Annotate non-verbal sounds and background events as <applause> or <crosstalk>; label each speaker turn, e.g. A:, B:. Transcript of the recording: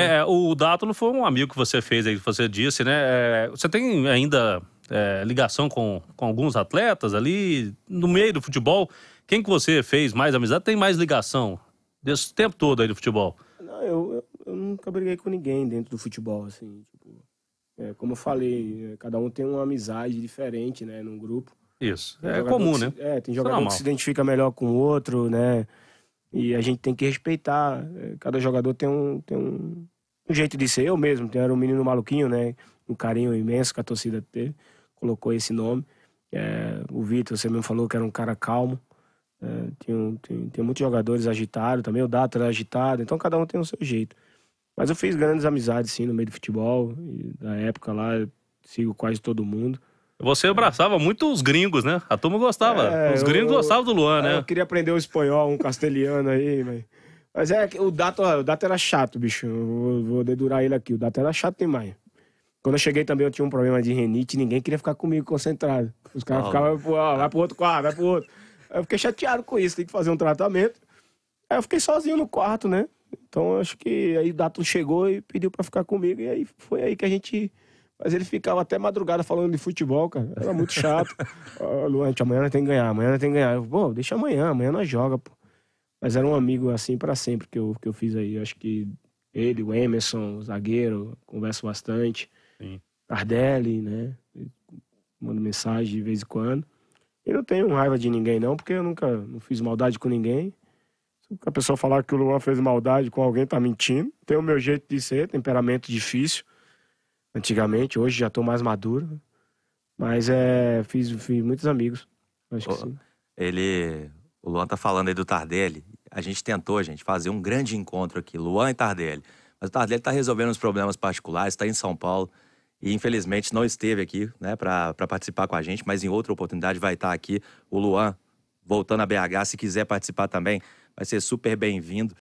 A: Né? É, o Dátulo foi um amigo que você fez aí, que você disse, né? É, você tem ainda é, ligação com, com alguns atletas ali no meio do futebol? Quem que você fez mais amizade? Tem mais ligação desse tempo todo aí do futebol?
B: Não, eu, eu, eu nunca briguei com ninguém dentro do futebol, assim. Tipo, é, como eu falei, é, cada um tem uma amizade diferente, né, num grupo. Isso, é comum, né? É, tem é jogador que se identifica melhor com o outro, né? E a gente tem que respeitar. É, cada jogador tem um, tem um, um jeito de ser. Eu mesmo, era um menino maluquinho, né? Um carinho imenso que a torcida teve. Colocou esse nome. É, o Vitor, você mesmo falou que era um cara calmo. É, tem, tem, tem muitos jogadores agitados também. O Data era agitado. Então cada um tem o seu jeito. Mas eu fiz grandes amizades, sim, no meio do futebol. da época lá, sigo quase todo
A: mundo. Você abraçava muito os gringos, né? A turma gostava. É, os gringos eu, gostavam do Luan, né? Eu
B: queria aprender um espanhol, um castelhano aí, mas... Mas é, o Dato, o Dato era chato, bicho. Vou vou dedurar ele aqui. O Dato era chato demais. Quando eu cheguei também, eu tinha um problema de renite. Ninguém queria ficar comigo concentrado. Os caras ah. ficavam, vai pro outro quarto, vai pro outro. Eu fiquei chateado com isso. Tem que fazer um tratamento. Aí eu fiquei sozinho no quarto, né? Então acho que aí o Dato chegou e pediu para ficar comigo. E aí foi aí que a gente mas ele ficava até madrugada falando de futebol, cara. Era muito chato. oh, <laughs> Luan, amanhã nós tem que ganhar, amanhã nós tem que ganhar. Eu, pô, deixa amanhã, amanhã nós joga, pô. Mas era um amigo assim para sempre que eu, que eu fiz aí. Eu acho que ele, o Emerson, o zagueiro, converso bastante. Sim. Tardelli, né? Mando mensagem de vez em quando. Eu não tenho raiva de ninguém, não, porque eu nunca não fiz maldade com ninguém. Se a pessoa falar que o Luan fez maldade com alguém, tá mentindo. Tem o meu jeito de ser, temperamento difícil antigamente, hoje já estou mais maduro. Mas é, fiz, fiz muitos amigos. Acho o, que sim.
C: Ele. O Luan tá falando aí do Tardelli. A gente tentou, gente, fazer um grande encontro aqui, Luan e Tardelli. Mas o Tardelli está resolvendo uns problemas particulares, está em São Paulo e infelizmente não esteve aqui né, para participar com a gente, mas em outra oportunidade vai estar tá aqui o Luan, voltando a BH, se quiser participar também, vai ser super bem-vindo.